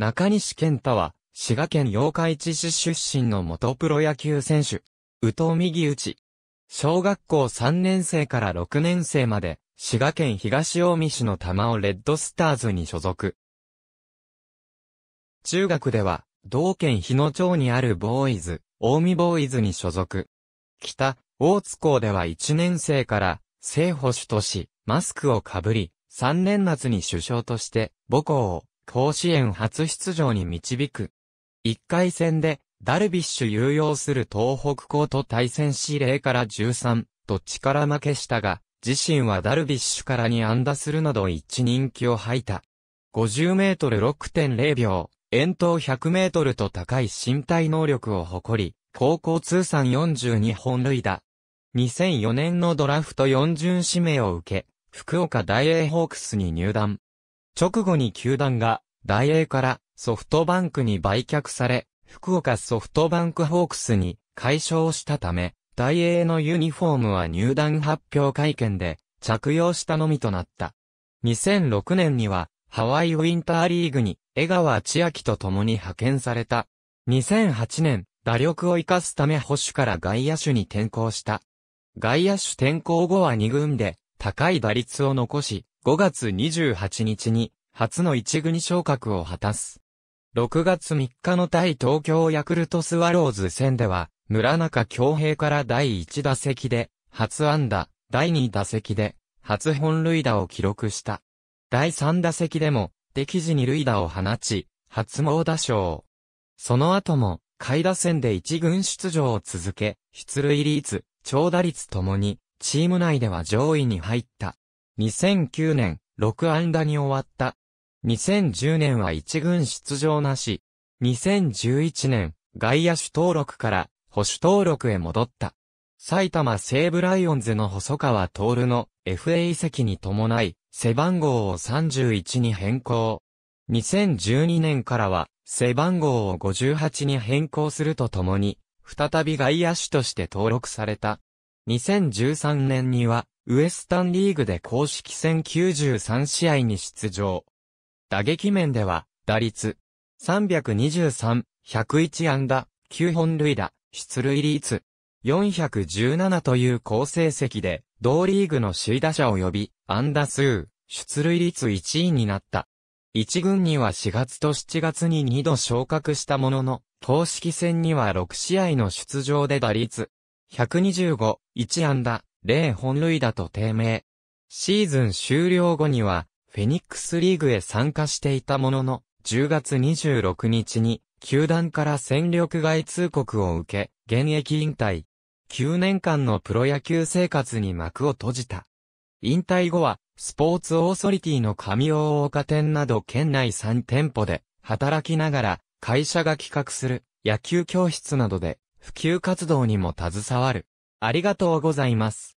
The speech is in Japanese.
中西健太は、滋賀県八日市市出身の元プロ野球選手。宇藤右打ち。小学校3年生から6年生まで、滋賀県東近江市の玉尾レッドスターズに所属。中学では、同県日野町にあるボーイズ、近江ボーイズに所属。北、大津校では1年生から、正保守とし、マスクをかぶり、3年夏に首相として、母校を甲子園初出場に導く。1回戦で、ダルビッシュ有用する東北高と対戦し0から13と力負けしたが、自身はダルビッシュからに安打するなど一人気を吐いた。50メートル6.0秒、遠投100メートルと高い身体能力を誇り、高校通算42本塁打。2004年のドラフト4巡指名を受け、福岡大英ホークスに入団。直後に球団が、大英からソフトバンクに売却され、福岡ソフトバンクホークスに解消したため、大英のユニフォームは入団発表会見で着用したのみとなった。2006年にはハワイウィンターリーグに江川千秋と共に派遣された。2008年、打力を活かすため保守から外野手に転向した。外野手転向後は2軍で高い打率を残し、5月28日に初の一軍昇格を果たす。6月3日の対東京ヤクルトスワローズ戦では、村中京平から第1打席で、初安打、第2打席で、初本塁打を記録した。第3打席でも、敵時に塁打を放ち、初猛打賞。その後も、下位打線で一軍出場を続け、出塁率、長打率ともに、チーム内では上位に入った。2009年、6安打に終わった。2010年は1軍出場なし。2011年、外野手登録から、保守登録へ戻った。埼玉西武ライオンズの細川徹の FA 遺跡に伴い、背番号を31に変更。2012年からは、背番号を58に変更するとともに、再び外野手として登録された。2013年には、ウエスタンリーグで公式戦93試合に出場。打撃面では、打率323、101安打、9本塁打、出塁率417という好成績で、同リーグの首位打者及び、安打数、出塁率1位になった。1軍には4月と7月に2度昇格したものの、公式戦には6試合の出場で打率125、1安打、0本塁打と低迷。シーズン終了後には、フェニックスリーグへ参加していたものの、10月26日に、球団から戦力外通告を受け、現役引退。9年間のプロ野球生活に幕を閉じた。引退後は、スポーツオーソリティの神大岡店など県内3店舗で、働きながら、会社が企画する野球教室などで、普及活動にも携わる。ありがとうございます。